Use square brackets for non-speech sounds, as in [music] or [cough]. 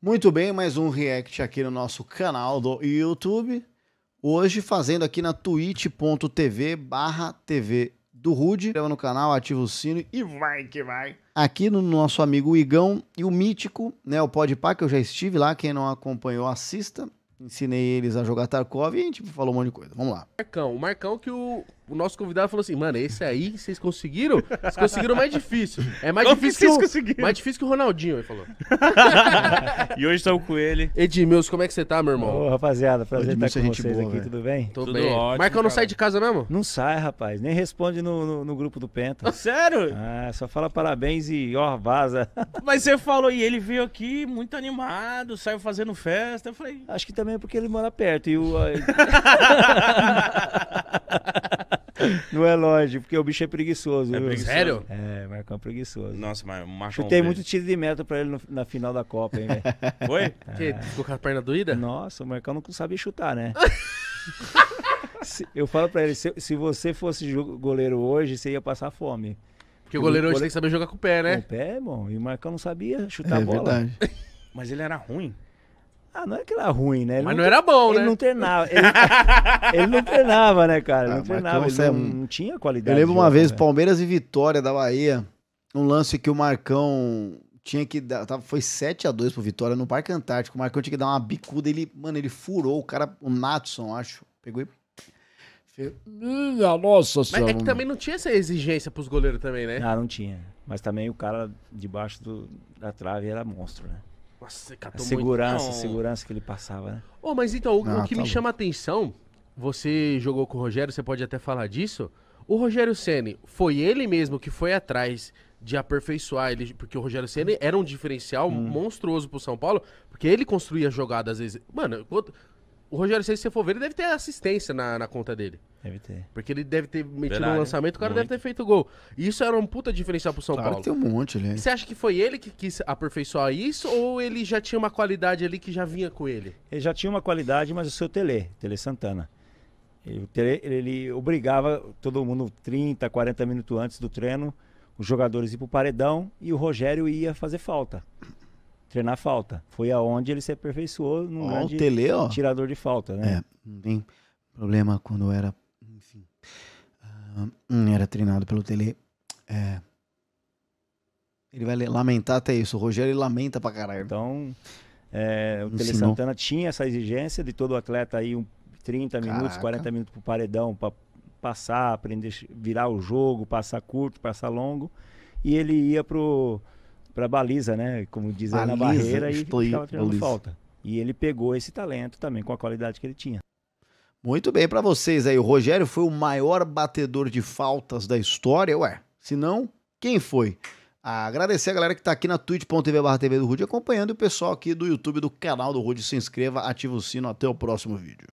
Muito bem, mais um react aqui no nosso canal do YouTube. Hoje fazendo aqui na twitch.tv barra TV do Rude. Inscreva no canal, ativa o sino e vai que vai. Aqui no nosso amigo Igão e o Mítico, né, o Podpah, que eu já estive lá. Quem não acompanhou, assista. Ensinei eles a jogar Tarkov e a gente falou um monte de coisa. Vamos lá. Marcão, o Marcão que o, o nosso convidado falou assim, mano, esse aí vocês conseguiram? Vocês conseguiram mais difícil. É mais difícil que, o, mais difícil que o Ronaldinho, ele falou. [laughs] e hoje estamos com ele. Edmilson, como é que você tá, meu irmão? Ô, rapaziada, prazer Ô, Edmilson, estar é com vocês boa, aqui, véio. tudo bem? Tô tudo bem. Ótimo, Marcão não cara. sai de casa mesmo? Não sai, rapaz. Nem responde no, no, no grupo do Penta. [laughs] Sério? Ah, só fala parabéns e ó, vaza. [laughs] Mas você falou, e ele veio aqui muito animado, saiu fazendo festa. Eu falei. Acho que também é porque ele mora perto. E o. Não é longe, porque o bicho é preguiçoso. É preguiçoso. Sério? É, o Marcão é preguiçoso. Nossa, mas o Marcão. Chutei muito tiro de meta pra ele no, na final da Copa, hein, velho? [laughs] Foi? Ah. Que? Ficou com a perna doída? Nossa, o Marcão não sabia chutar, né? [laughs] se, eu falo pra ele, se, se você fosse goleiro hoje, você ia passar fome. Porque o goleiro hoje goleiro... tem que saber jogar com o pé, né? Com o pé, irmão. E o Marcão não sabia é chutar é, a bola. Verdade. Mas ele era ruim. Ah, não é que era ruim, né? Ele mas não, era bom, ele né? Não treinava, ele... [laughs] ele não treinava, né, cara? Ah, não treinava, ele é... não, tinha qualidade. Eu lembro uma jogo, vez, velho. Né? Palmeiras e Vitória da Bahia, um lance que o Marcão tinha que dar, foi 7 a 2 pro Vitória no Parque Antártico, o Marcão tinha que dar uma bicuda, ele, mano, ele furou o cara, o Natson, acho, pegou e minha nossa senhora. Mas é que também não tinha essa exigência pros goleiros também, né? Ah, não tinha. Mas também o cara debaixo do, da trave era monstro, né? Nossa, você catou a segurança, muito. A segurança que ele passava, né? Oh, mas então, o, Não, o que tá me bom. chama a atenção, você jogou com o Rogério, você pode até falar disso. O Rogério Ceni foi ele mesmo que foi atrás de aperfeiçoar ele, porque o Rogério Ceni era um diferencial hum. monstruoso pro São Paulo, porque ele construía jogadas às vezes. Mano, o Rogério Senna, se você for ver, ele deve ter assistência na, na conta dele. Deve ter. Porque ele deve ter metido Verdade, um lançamento, o cara muito. deve ter feito gol. E isso era um puta diferencial pro São claro Paulo. Que tem um monte né? Você acha que foi ele que quis aperfeiçoar isso ou ele já tinha uma qualidade ali que já vinha com ele? Ele já tinha uma qualidade, mas o seu Tele, Tele Santana. Ele, ele obrigava todo mundo 30, 40 minutos antes do treino, os jogadores ir pro paredão e o Rogério ia fazer falta treinar falta. Foi aonde ele se aperfeiçoou num ó, grande tele, ó. tirador de falta, né? É, não tem problema quando era, enfim, uh, era treinado pelo Tele. É, ele vai lamentar até isso. O Rogério lamenta pra caralho. Então, é, o Tele Santana tinha essa exigência de todo atleta aí um 30 Caraca. minutos, 40 minutos pro paredão para passar, aprender, virar o jogo, passar curto, passar longo. E ele ia pro para baliza, né? Como dizem na barreira, e ficava tirando falta. E ele pegou esse talento também, com a qualidade que ele tinha. Muito bem, para vocês aí, o Rogério foi o maior batedor de faltas da história, ué. Se não, quem foi? Ah, agradecer a galera que está aqui na twitch.tv TV do Rude acompanhando e o pessoal aqui do YouTube do canal do Rude. Se inscreva, ativa o sino, até o próximo vídeo.